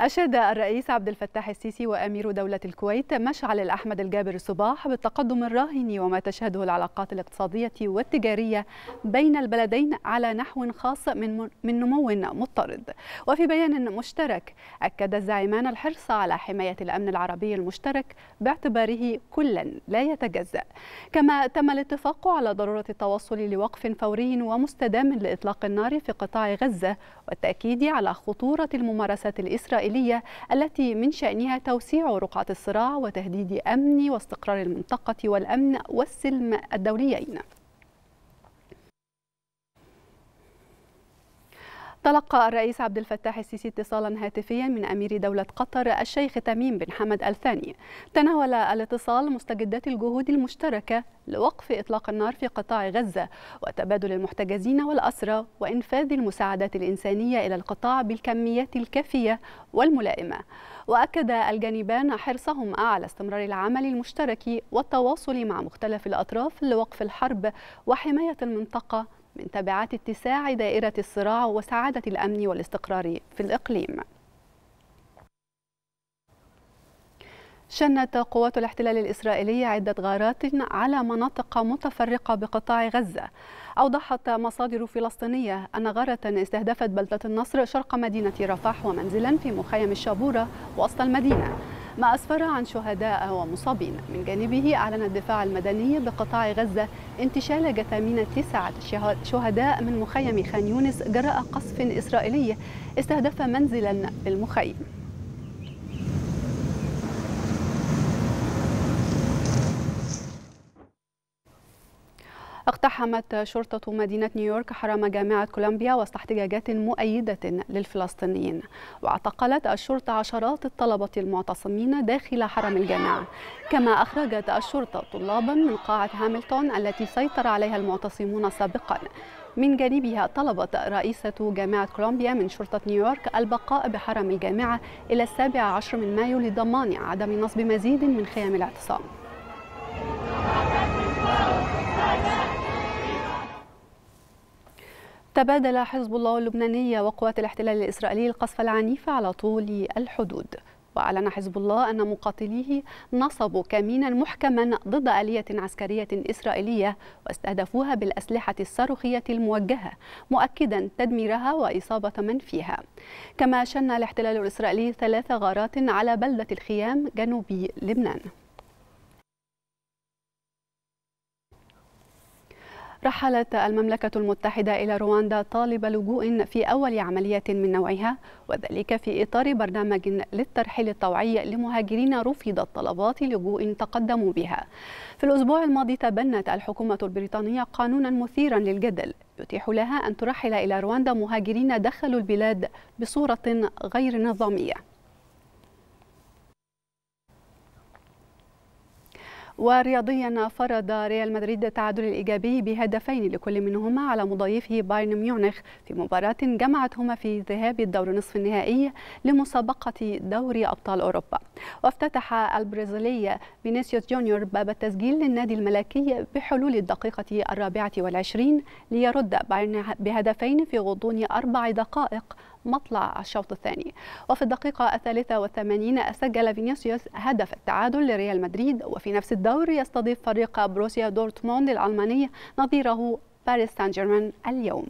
أشاد الرئيس عبد الفتاح السيسي وأمير دولة الكويت مشعل الأحمد الجابر الصباح بالتقدم الراهن وما تشهده العلاقات الاقتصادية والتجارية بين البلدين على نحو خاص من من نمو مضطرد. وفي بيان مشترك أكد الزعيمان الحرص على حماية الأمن العربي المشترك باعتباره كلا لا يتجزأ. كما تم الاتفاق على ضرورة التوصل لوقف فوري ومستدام لإطلاق النار في قطاع غزة والتأكيد على خطورة الممارسات الإسرائيلية الإسرائيلية التي من شأنها توسيع رقعة الصراع وتهديد أمن واستقرار المنطقة والأمن والسلم الدوليين تلقى الرئيس عبد الفتاح السيسي اتصالا هاتفيا من أمير دولة قطر الشيخ تميم بن حمد الثاني تناول الاتصال مستجدات الجهود المشتركة لوقف إطلاق النار في قطاع غزة وتبادل المحتجزين والأسرى وإنفاذ المساعدات الإنسانية إلى القطاع بالكميات الكافية والملائمة وأكد الجانبان حرصهم على استمرار العمل المشترك والتواصل مع مختلف الأطراف لوقف الحرب وحماية المنطقة من تبعات اتساع دائرة الصراع وسعادة الأمن والاستقرار في الإقليم شنت قوات الاحتلال الإسرائيلي عدة غارات على مناطق متفرقة بقطاع غزة أوضحت مصادر فلسطينية أن غارة استهدفت بلدة النصر شرق مدينة رفح ومنزلا في مخيم الشابورة وسط المدينة ما أسفر عن شهداء ومصابين من جانبه أعلن الدفاع المدني بقطاع غزة انتشال جثامين تسعة شهداء من مخيم خان يونس جراء قصف إسرائيلي استهدف منزلا بالمخيم اقتحمت شرطة مدينة نيويورك حرم جامعة كولومبيا وسط احتجاجات مؤيدة للفلسطينيين واعتقلت الشرطة عشرات الطلبة المعتصمين داخل حرم الجامعة كما أخرجت الشرطة طلابا من قاعة هاملتون التي سيطر عليها المعتصمون سابقا من جانبها طلبت رئيسة جامعة كولومبيا من شرطة نيويورك البقاء بحرم الجامعة إلى السابع عشر من مايو لضمان عدم نصب مزيد من خيام الاعتصام تبادل حزب الله اللبناني وقوات الاحتلال الإسرائيلي القصف العنيف على طول الحدود وأعلن حزب الله أن مقاتليه نصبوا كمينا محكما ضد آلية عسكرية إسرائيلية واستهدفوها بالأسلحة الصاروخية الموجهة مؤكدا تدميرها وإصابة من فيها كما شن الاحتلال الإسرائيلي ثلاث غارات على بلدة الخيام جنوبي لبنان رحلت المملكة المتحدة إلى رواندا طالب لجوء في أول عملية من نوعها وذلك في إطار برنامج للترحيل الطوعي لمهاجرين رفضت طلبات لجوء تقدموا بها في الأسبوع الماضي تبنت الحكومة البريطانية قانونا مثيرا للجدل يتيح لها أن ترحل إلى رواندا مهاجرين دخلوا البلاد بصورة غير نظامية ورياضيا فرض ريال مدريد التعادل الإيجابي بهدفين لكل منهما على مضيفه بايرن ميونخ في مباراة جمعتهما في ذهاب الدور نصف النهائي لمسابقة دوري أبطال أوروبا وافتتح البرازيلي فينيسيوس جونيور باب التسجيل للنادي الملكي بحلول الدقيقة الرابعة والعشرين ليرد بايرن بهدفين في غضون أربع دقائق مطلع الشوط الثاني وفي الدقيقة الثالثة والثمانين سجل فينيسيوس هدف التعادل لريال مدريد وفي نفس الدور يستضيف فريق بروسيا دورتموند الألماني نظيره باريس سان جيرمان اليوم